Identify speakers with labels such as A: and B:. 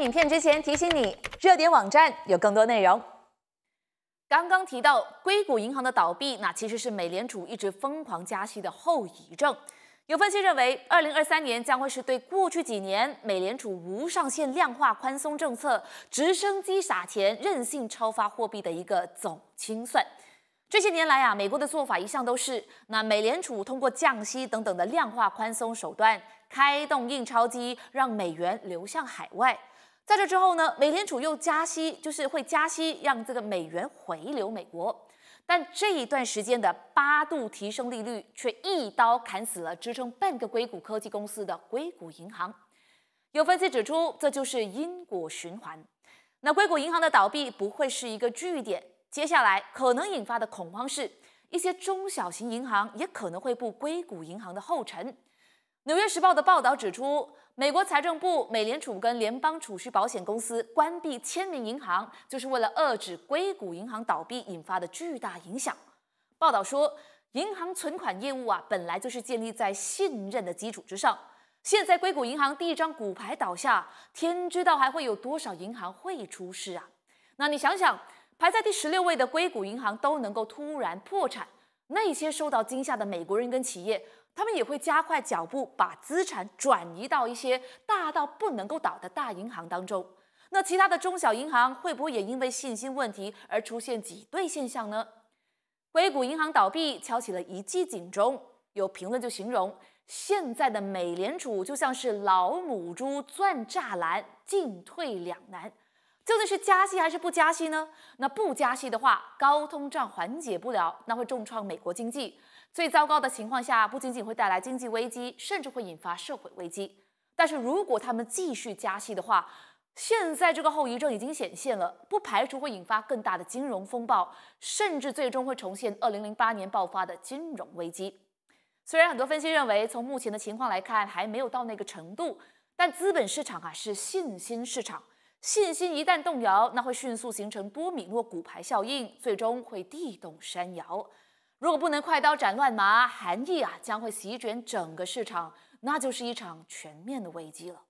A: 影片之前提醒你，热点网站有更多内容。刚刚提到硅谷银行的倒闭，那其实是美联储一直疯狂加息的后遗症。有分析认为，二零二三年将会是对过去几年美联储无上限量化宽松政策、直升机撒钱、任性超发货币的一个总清算。这些年来啊，美国的做法一向都是，那美联储通过降息等等的量化宽松手段，开动印钞机，让美元流向海外。在这之后呢，美联储又加息，就是会加息，让这个美元回流美国。但这一段时间的八度提升利率，却一刀砍死了支撑半个硅谷科技公司的硅谷银行。有分析指出，这就是因果循环。那硅谷银行的倒闭不会是一个据点。接下来可能引发的恐慌是，一些中小型银行也可能会步硅谷银行的后尘。纽约时报的报道指出，美国财政部、美联储跟联邦储蓄保险公司关闭签名银行，就是为了遏制硅谷银行倒闭引发的巨大影响。报道说，银行存款业务啊，本来就是建立在信任的基础之上。现在硅谷银行第一张股牌倒下，天知道还会有多少银行会出事啊？那你想想。排在第十六位的硅谷银行都能够突然破产，那些受到惊吓的美国人跟企业，他们也会加快脚步把资产转移到一些大到不能够倒的大银行当中。那其他的中小银行会不会也因为信心问题而出现挤兑现象呢？硅谷银行倒闭敲起了一记警钟，有评论就形容现在的美联储就像是老母猪钻栅栏，进退两难。究竟是加息还是不加息呢？那不加息的话，高通胀缓解不了，那会重创美国经济。最糟糕的情况下，不仅仅会带来经济危机，甚至会引发社会危机。但是如果他们继续加息的话，现在这个后遗症已经显现了，不排除会引发更大的金融风暴，甚至最终会重现二零零八年爆发的金融危机。虽然很多分析认为，从目前的情况来看，还没有到那个程度，但资本市场啊是信心市场。信心一旦动摇，那会迅速形成多米诺骨牌效应，最终会地动山摇。如果不能快刀斩乱麻，寒意啊将会席卷整个市场，那就是一场全面的危机了。